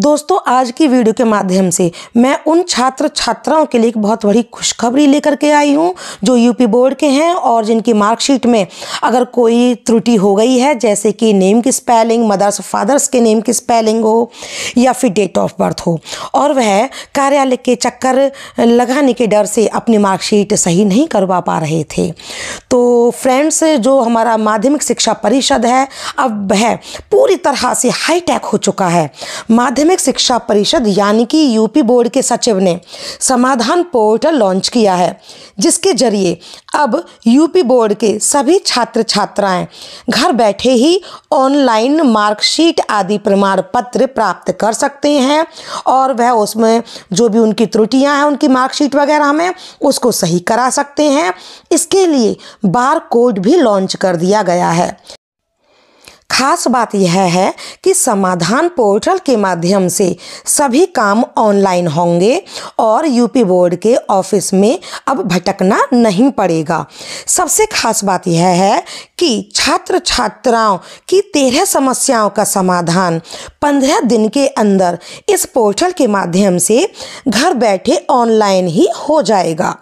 दोस्तों आज की वीडियो के माध्यम से मैं उन छात्र छात्राओं के लिए एक बहुत बड़ी खुशखबरी लेकर के आई हूँ जो यूपी बोर्ड के हैं और जिनकी मार्कशीट में अगर कोई त्रुटि हो गई है जैसे कि नेम की स्पेलिंग मदर्स फादर्स के नेम की स्पेलिंग हो या फिर डेट ऑफ बर्थ हो और वह कार्यालय के चक्कर लगाने के डर से अपनी मार्कशीट सही नहीं करवा पा रहे थे तो फ्रेंड्स जो हमारा माध्यमिक शिक्षा परिषद है अब वह पूरी तरह से हाईटेक हो चुका है माध्यम माध्यमिक शिक्षा परिषद यानी कि यूपी बोर्ड के सचिव ने समाधान पोर्टल लॉन्च किया है जिसके जरिए अब यूपी बोर्ड के सभी छात्र छात्राएं घर बैठे ही ऑनलाइन मार्कशीट आदि प्रमाण पत्र प्राप्त कर सकते हैं और वह उसमें जो भी उनकी त्रुटियां हैं उनकी मार्कशीट वगैरह में उसको सही करा सकते हैं इसके लिए बार कोड भी लॉन्च कर दिया गया है खास बात यह है कि समाधान पोर्टल के माध्यम से सभी काम ऑनलाइन होंगे और यूपी बोर्ड के ऑफिस में अब भटकना नहीं पड़ेगा सबसे खास बात यह है कि छात्र छात्राओं की तेरह समस्याओं का समाधान पंद्रह दिन के अंदर इस पोर्टल के माध्यम से घर बैठे ऑनलाइन ही हो जाएगा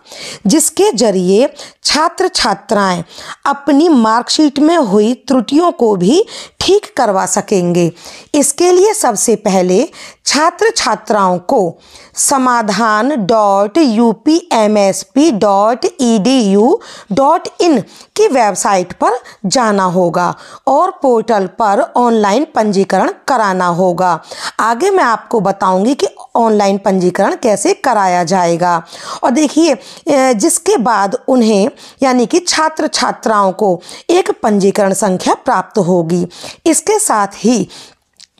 जिसके जरिए छात्र छात्राएं अपनी मार्कशीट में हुई त्रुटियों को भी ठीक करवा सकेंगे इसके लिए सबसे पहले छात्र छात्राओं को Samadhan dot U P M S P dot E D U dot in की वेबसाइट पर जाना होगा और पोर्टल पर ऑनलाइन पंजीकरण कराना होगा आगे मैं आपको बताऊंगी कि ऑनलाइन पंजीकरण कैसे कराया जाएगा और देखिए जिसके बाद उन्हें यानी कि छात्र छात्राओं को एक पंजीकरण संख्या प्राप्त होगी इसके साथ ही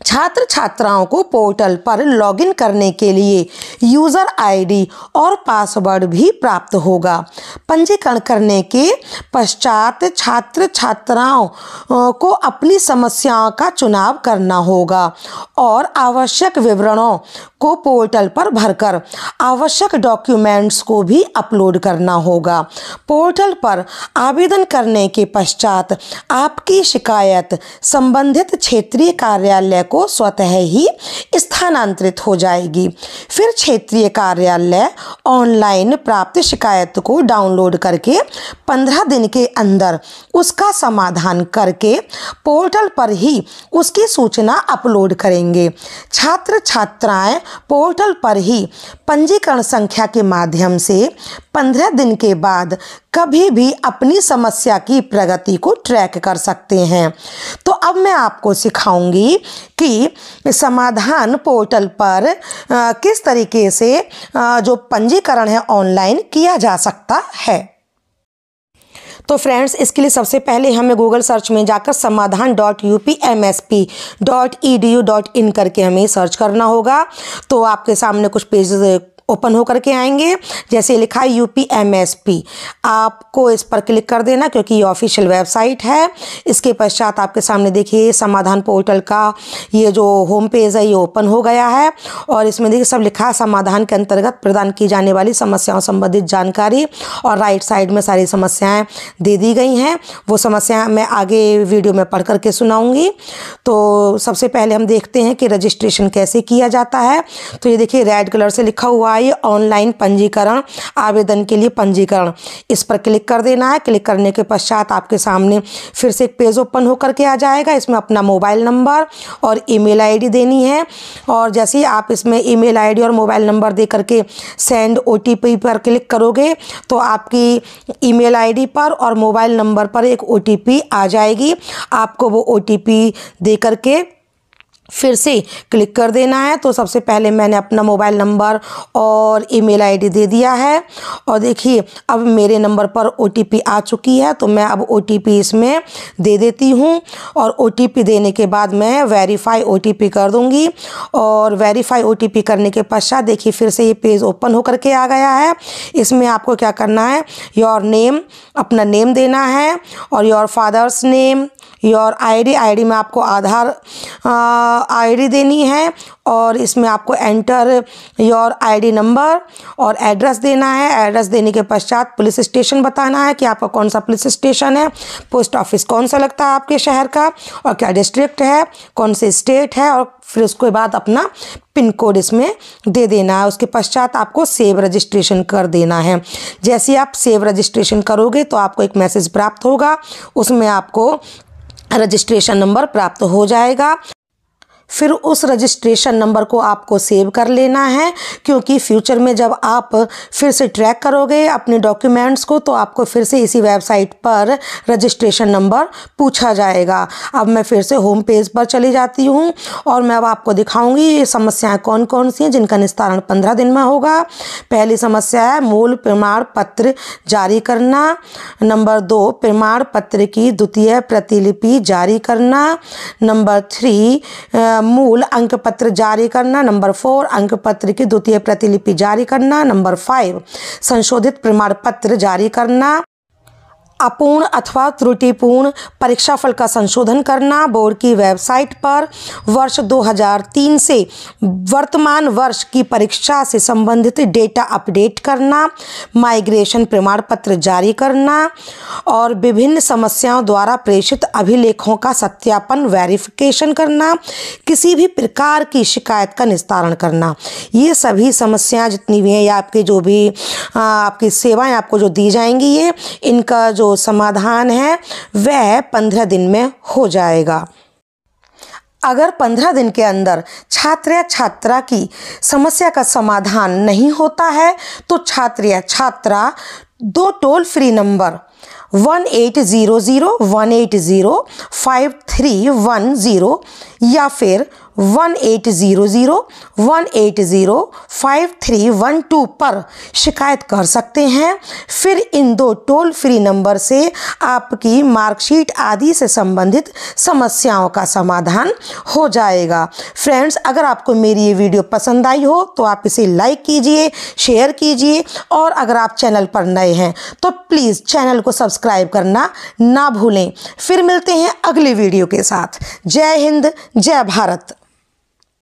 छात्र छात्राओं को पोर्टल पर लॉगिन करने के लिए यूज़र आईडी और पासवर्ड भी प्राप्त होगा पंजीकरण करने के पश्चात छात्र छात्राओं को अपनी समस्याओं का चुनाव करना होगा और आवश्यक विवरणों को पोर्टल पर भरकर आवश्यक डॉक्यूमेंट्स को भी अपलोड करना होगा पोर्टल पर आवेदन करने के पश्चात आपकी शिकायत संबंधित क्षेत्रीय कार्यालय को स्वतः ही स्थानांतरित हो जाएगी फिर क्षेत्रीय कार्यालय ऑनलाइन प्राप्त शिकायत को डाउनलोड करके पंद्रह दिन के अंदर उसका समाधान करके पोर्टल पर ही उसकी सूचना अपलोड करेंगे छात्र छात्राएं पोर्टल पर ही पंजीकरण संख्या के माध्यम से पंद्रह दिन के बाद कभी भी अपनी समस्या की प्रगति को ट्रैक कर सकते हैं तो अब मैं आपको सिखाऊंगी कि समाधान पोर्टल पर आ, किस तरीके से आ, जो पंजीकरण है ऑनलाइन किया जा सकता है तो फ्रेंड्स इसके लिए सबसे पहले हमें गूगल सर्च में जाकर Samadhan dot U P M S P dot E D U dot in करके हमें सर्च करना होगा तो आपके सामने कुछ पेज ओपन होकर के आएंगे जैसे लिखा है U P M S P आपको इस पर क्लिक कर देना क्योंकि ये ऑफिशियल वेबसाइट है इसके पश्चात आपके सामने देखिए समाधान पोर्टल का ये जो होम पेज है ये ओपन हो गया है और इसमें देखिए सब लिखा है समाधान के अंतर्गत प्रदान की जाने वाली समस्याओं संबंधित जानकारी और राइट साइड में सारी समस्याएँ दे दी गई हैं वो समस्याएँ मैं आगे वीडियो में पढ़ करके सुनाऊंगी तो सबसे पहले हम देखते हैं कि रजिस्ट्रेशन कैसे किया जाता है तो ये देखिए रेड कलर से लिखा हुआ बाई ऑनलाइन पंजीकरण आवेदन के लिए पंजीकरण इस पर क्लिक कर देना है क्लिक करने के पश्चात आपके सामने फिर से एक पेज ओपन होकर के आ जाएगा इसमें अपना मोबाइल नंबर और ईमेल आईडी देनी है और जैसे ही आप इसमें ईमेल आईडी और मोबाइल नंबर दे करके सेंड ओ पर क्लिक करोगे तो आपकी ईमेल मेल पर और मोबाइल नंबर पर एक ओ आ जाएगी आपको वो ओ टी दे करके फिर से क्लिक कर देना है तो सबसे पहले मैंने अपना मोबाइल नंबर और ईमेल आईडी दे दिया है और देखिए अब मेरे नंबर पर ओटीपी आ चुकी है तो मैं अब ओटीपी इसमें दे देती हूँ और ओटीपी देने के बाद मैं वेरीफाई ओटीपी कर दूँगी और वेरीफाई ओटीपी करने के पश्चात देखिए फिर से ये पेज ओपन होकर के आ गया है इसमें आपको क्या करना है योर नेम अपना नेम देना है और your father's name your ID ID में आपको आधार आईडी देनी है और इसमें आपको एंटर योर आईडी नंबर और एड्रेस देना है एड्रेस देने के पश्चात पुलिस स्टेशन बताना है कि आपका कौन सा पुलिस स्टेशन है पोस्ट ऑफिस कौन सा लगता है आपके शहर का और क्या डिस्ट्रिक्ट है कौन से स्टेट है और फिर उसके बाद अपना पिन कोड इसमें दे देना है उसके पश्चात आपको सेव रजिस्ट्रेशन कर देना है जैसे आप सेव रजिस्ट्रेशन करोगे तो आपको एक मैसेज प्राप्त होगा उसमें आपको रजिस्ट्रेशन नंबर प्राप्त हो जाएगा फिर उस रजिस्ट्रेशन नंबर को आपको सेव कर लेना है क्योंकि फ्यूचर में जब आप फिर से ट्रैक करोगे अपने डॉक्यूमेंट्स को तो आपको फिर से इसी वेबसाइट पर रजिस्ट्रेशन नंबर पूछा जाएगा अब मैं फिर से होम पेज पर चली जाती हूँ और मैं अब आपको दिखाऊंगी ये समस्याएं कौन कौन सी हैं जिनका निस्तारण पंद्रह दिन में होगा पहली समस्या है मूल प्रमाण पत्र जारी करना नंबर दो प्रमाण पत्र की द्वितीय प्रतिलिपि जारी करना नंबर थ्री मूल अंक पत्र जारी करना नंबर फोर अंक पत्र की द्वितीय प्रतिलिपि जारी करना नंबर फाइव संशोधित प्रमाण पत्र जारी करना अपूर्ण अथवा त्रुटिपूर्ण परीक्षाफल का संशोधन करना बोर्ड की वेबसाइट पर वर्ष 2003 से वर्तमान वर्ष की परीक्षा से संबंधित डेटा अपडेट करना माइग्रेशन प्रमाण पत्र जारी करना और विभिन्न समस्याओं द्वारा प्रेषित अभिलेखों का सत्यापन वेरिफिकेशन करना किसी भी प्रकार की शिकायत का निस्तारण करना ये सभी समस्याएँ जितनी भी हैं या आपके जो भी आपकी सेवाएँ आपको जो दी जाएंगी ये इनका जो समाधान है वह पंद्रह दिन में हो जाएगा अगर पंद्रह दिन के अंदर छात्र या छात्रा की समस्या का समाधान नहीं होता है तो छात्र या छात्रा दो toll free number one eight zero zero one eight zero five three one zero या फिर one eight zero zero one eight zero five three one two पर शिकायत कर सकते हैं फिर इन दो टोल फ्री नंबर से आपकी मार्कशीट आदि से संबंधित समस्याओं का समाधान हो जाएगा फ्रेंड्स अगर आपको मेरी ये वीडियो पसंद आई हो तो आप इसे लाइक कीजिए शेयर कीजिए और अगर आप चैनल पर नए हैं तो प्लीज़ चैनल को सब्सक्राइब करना ना भूलें फिर मिलते हैं अगली वीडियो के साथ जय हिंद जय भारत